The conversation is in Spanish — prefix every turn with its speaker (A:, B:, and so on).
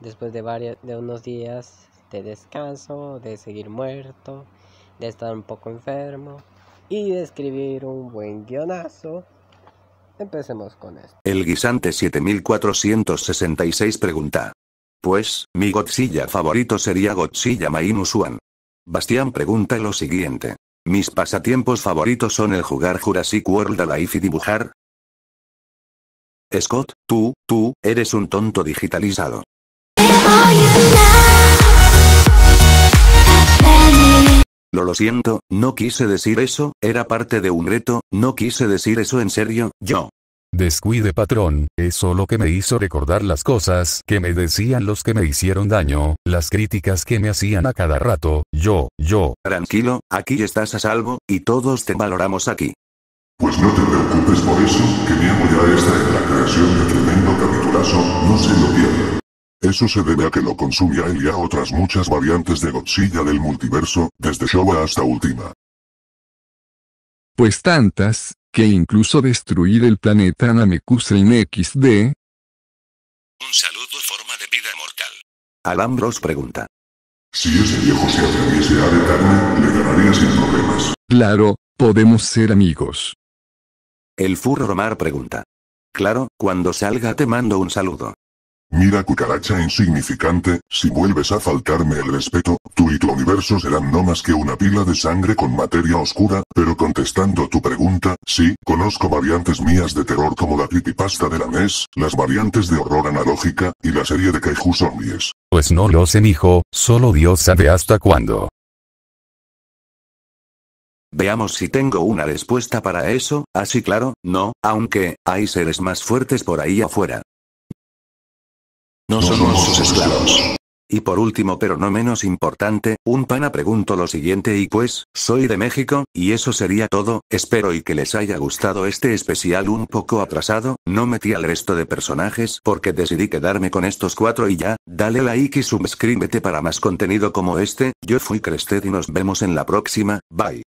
A: después de, de unos días de descanso, de seguir muerto, de estar un poco enfermo y de escribir un buen guionazo. Empecemos con esto.
B: El guisante 7466 pregunta. Pues, mi Godzilla favorito sería Godzilla Minus One. Bastián pregunta lo siguiente. ¿Mis pasatiempos favoritos son el jugar Jurassic World Alive y dibujar? Scott, tú, tú, eres un tonto digitalizado. lo siento, no quise decir eso, era parte de un reto, no quise decir eso en serio, yo. Descuide patrón, eso lo que me hizo recordar las cosas que me decían los que me hicieron daño, las críticas que me hacían a cada rato, yo, yo. Tranquilo, aquí estás a salvo, y todos te valoramos aquí. Pues
A: no te preocupes por eso, que mi ya está en la creación de tremendo capitulazo, no sé lo que eso se debe a que lo consumía él y a otras muchas variantes de Godzilla del multiverso, desde Showa hasta Ultima.
C: Pues tantas, que incluso destruir el planeta en XD. Un saludo forma de vida mortal. Alambros pregunta.
A: Si ese viejo se atreviese a vetarme,
C: le ganaría sin problemas. Claro, podemos ser amigos. El Furro
B: Mar pregunta. Claro, cuando salga te mando un saludo.
A: Mira cucaracha insignificante, si vuelves a faltarme el respeto, tú y tu universo serán no más que una pila de sangre con materia oscura, pero contestando tu pregunta, sí, conozco variantes mías de terror como la pasta de la NES, las variantes de horror analógica, y la serie de Kaiju Zombies.
B: Pues no lo sé hijo, solo Dios sabe hasta cuándo. Veamos si tengo una respuesta para eso, así ah, claro, no, aunque, hay seres más fuertes por ahí afuera. No somos sus esclavos. Y por último pero no menos importante, un pana pregunto lo siguiente y pues, soy de México, y eso sería todo, espero y que les haya gustado este especial un poco atrasado, no metí al resto de personajes porque decidí quedarme con estos cuatro y ya, dale like y suscríbete para más contenido como este, yo fui Crested y nos vemos en la próxima, bye.